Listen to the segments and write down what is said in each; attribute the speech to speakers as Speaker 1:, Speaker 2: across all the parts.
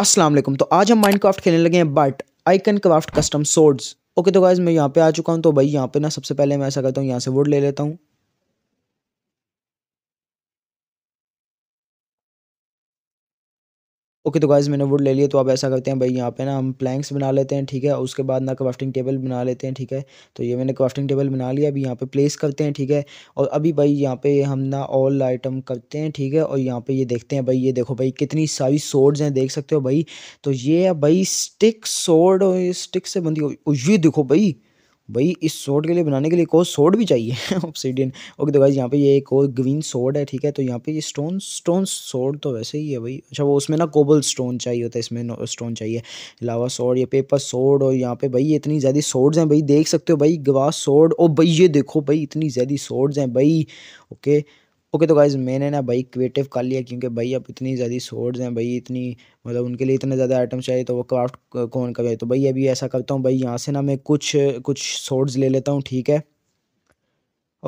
Speaker 1: अस्सलाम वालेकुम तो आज हम माइनक्राफ्ट खेलने लगे हैं but icon craft custom seeds okay तो गाइज मैं यहाँ पे आ चुका हूँ तो भाई यहाँ पे ना सबसे पहले मैं ऐसा करता हूँ यहाँ से वुड ले लेता हूँ ओके तो गाइज मैंने वुड ले लिया तो आप ऐसा करते हैं भाई यहाँ पे ना हम प्लैंक्स बना लेते हैं ठीक है उसके बाद ना क्राफ्टिंग टेबल बना लेते हैं ठीक है तो ये मैंने क्राफ्टिंग टेबल बना लिया अभी यहाँ पे प्लेस करते हैं ठीक है और अभी भाई यहाँ पे हम ना ऑल आइटम करते हैं ठीक है और यहाँ पे ये देखते हैं भाई ये देखो भाई कितनी सारी सोड्स हैं देख सकते हो भाई तो ये है भाई स्टिक सोड और स्टिक से बंदी ये देखो भाई भाई इस सोड के लिए बनाने के लिए एक और सोड भी चाहिए ऑप्सीडियन ओके तो भाई यहाँ पे ये एक और ग्रीन सोड है ठीक है तो यहाँ पे ये स्टोन स्टोन सोड तो वैसे ही है भाई अच्छा वो उसमें ना कोबल स्टोन चाहिए होता है इसमें स्टोन चाहिए लावा सोड या पेपर सोड और यहाँ पे भाई ये इतनी ज़्यादा सोड्स हैं भाई देख सकते हो भाई गवास सोड और भाई ये देखो भाई इतनी ज़्यादा सोड्स हैं भाई ओके ओके तो गाइज मैंने ना भाई क्रिएटिव कर लिया क्योंकि भाई अब इतनी ज़्यादा शोर्ड्स हैं भाई इतनी मतलब उनके लिए इतने ज़्यादा आइटम्स चाहिए तो वो क्राफ्ट कौन करे तो भाई अभी ऐसा करता हूँ भाई यहाँ से ना मैं कुछ कुछ शोर्ड्स ले लेता हूँ ठीक है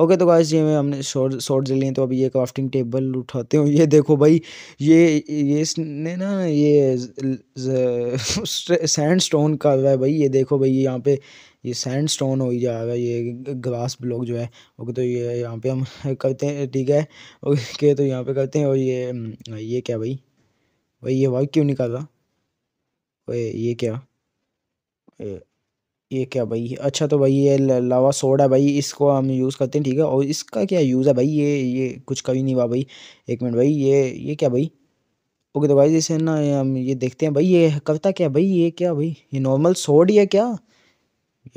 Speaker 1: ओके तो गाइस ये में हमने शॉर्ट शॉर्ट ले लिए तो अब ये क्राफ्टिंग टेबल उठाते हो ये देखो भाई ये ये इसने ना ये सैंड स्टोन कर रहा है भाई ये देखो भाई यहाँ पे ये सैंड स्टोन हो ही जा रहा है ये ग्रास ब्लॉक जो है ओके तो ये यहाँ पे हम करते हैं ठीक है ओके तो यहाँ पे करते हैं और ये ये क्या भाई भाई ये वर्क क्यों नहीं कर रहा ये क्या ये क्या भाई अच्छा तो भाई ये लावा सोडा भाई इसको हम यूज़ करते हैं ठीक है और इसका क्या यूज़ है भाई ये ये कुछ कभी नहीं हुआ भाई एक मिनट भाई ये ये क्या भाई ओके तो भाई जैसे ना हम ये देखते हैं भाई ये कविता क्या भाई ये क्या भाई ये नॉर्मल सोड ही है क्या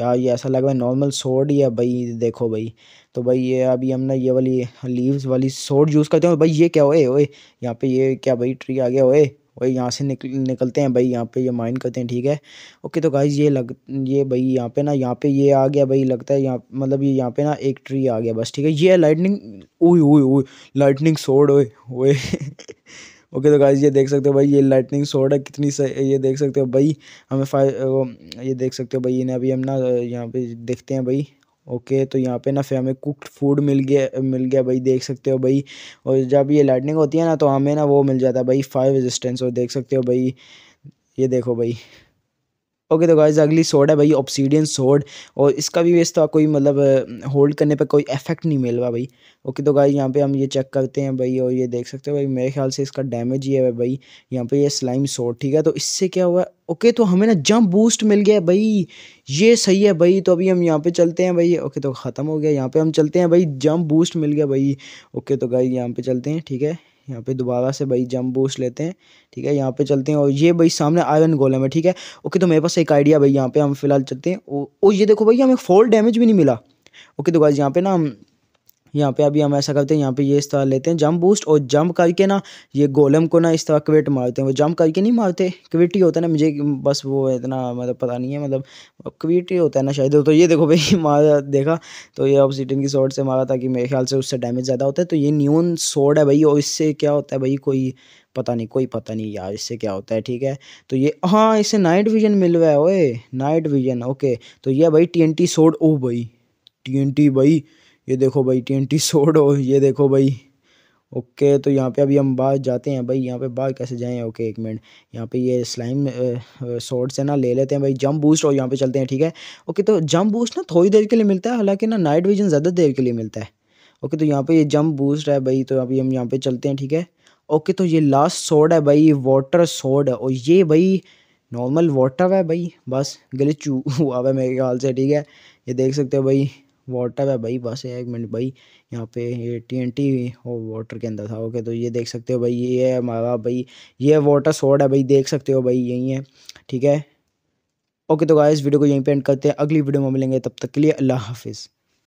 Speaker 1: यार ये ऐसा लग रहा है नॉर्मल सोड ही है भाई देखो भाई तो भाई ये अभी हम ना ये वाली लीव्स वाली सोड यूज़ करते हैं भाई ये क्या ओए ओए यहाँ पे ये क्या भाई ट्री आ गया ओए वही यहाँ से निकल निकलते हैं भाई यहाँ पे ये माइन करते हैं ठीक है ओके तो गाइज ये लग ये भाई यहाँ पे ना यहाँ पे ये आ गया भाई लगता है यहाँ मतलब ये यहाँ पे ना एक ट्री आ गया बस ठीक है ये लाइटनिंग ओए ओए ओए लाइटनिंग सोड ओए ओए ओके तो गाइज ये देख सकते हो भाई ये लाइटनिंग सोड है कितनी सही ये देख सकते हो भाई हमें फाइव ये देख सकते हो भाई इन्हें अभी हम ना यहाँ पे देखते हैं भाई ओके तो यहाँ पे ना फिर हमें कुकड फूड मिल गया मिल गया भाई देख सकते हो भाई और जब ये लाइटनिंग होती है ना तो हमें ना वो मिल जाता है भाई फाइव रजिस्टेंस और देख सकते हो भाई ये देखो भाई ओके तो गाइज अगली सोड है भाई ऑप्सीडियन सोड और इसका भी वेस्ट तो कोई मतलब होल्ड करने पर कोई इफेक्ट नहीं मिल रहा भाई ओके तो गाइज यहाँ पे हम ये चेक करते हैं भाई और ये देख सकते हो भाई मेरे ख्याल से इसका डैमेज ये है भाई यहाँ पे ये स्लाइम सोड ठीक है तो इससे क्या हुआ ओके तो हमें ना जंप बूस्ट मिल गया भाई ये सही है भाई तो अभी हम यहाँ पे चलते हैं भाई ओके तो ख़त्म हो गया यहाँ पे हम चलते हैं भाई जंप बूस्ट मिल गया भाई ओके तो गाइज यहाँ पे चलते हैं ठीक है यहाँ पे दोबारा से भाई जंप बूस्ट लेते हैं ठीक है यहाँ पे चलते हैं और ये भाई सामने आयरन गोलम है ठीक है ओके तो मेरे पास एक आइडिया भाई यहाँ पे हम फिलहाल चलते हैं और ये देखो भाई हमें फोर डैमेज भी नहीं मिला ओके तो गाइज यहाँ पे ना हम यहाँ पे अभी हम ऐसा करते हैं यहाँ पे ये इस तरह लेते हैं जंप बूस्ट और जंप करके ना ये गोलम को ना इस तरह क्विट मारते हैं वो जंप करके नहीं मारते क्विट ही होता है ना मुझे बस वो इतना मतलब पता नहीं है मतलब क्विट ही होता है ना शायद तो ये देखो भाई मारा देखा तो ये ऑप्सीटन की शॉर्ट से मारा था कि मेरे ख्याल से उससे डैमेज ज़्यादा होता है तो ये न्यून शॉर्ट है भाई और इससे क्या होता है भाई कोई पता नहीं कोई पता नहीं यार इससे क्या होता है ठीक है तो ये हाँ इससे नाइट विजन मिल रहा है ओए नाइट विजन ओके तो ये भाई टी एन टी शॉर्ट ओ भाई टी एन टी भाई ये देखो भाई टी एन टी सोडो ये देखो भाई ओके तो यहाँ पे अभी हम बाहर जाते हैं भाई यहाँ पे बाहर कैसे जाएं ओके एक मिनट यहाँ पे ये स्लाइम सोड से ना ले लेते हैं भाई जंप बूस्ट और यहाँ पे चलते हैं ठीक है ओके तो जंप बूस्ट ना थोड़ी देर के लिए मिलता है हालांकि ना नाइट विजन ज़्यादा देर के लिए मिलता है ओके तो यहाँ पर ये जंप बूस्ट है भाई तो अभी हम यहाँ पर चलते हैं ठीक है ओके तो ये लास्ट सोड है भाई वाटर सोड है और ये भाई नॉर्मल वाटर है भाई बस गले चू हुआ है मेरे ख्याल से ठीक है ये देख सकते हो भाई वाटर है भाई बस एक मिनट भाई यहाँ पे ये टी एन टी वाटर के अंदर था ओके तो ये देख सकते हो भाई ये है हमारा भाई ये वाटर सोड है भाई देख सकते हो भाई यही है ठीक है ओके तो गाइस वीडियो को यहीं पे एंड करते हैं अगली वीडियो में मिलेंगे तब तक के लिए अल्लाह हाफिज़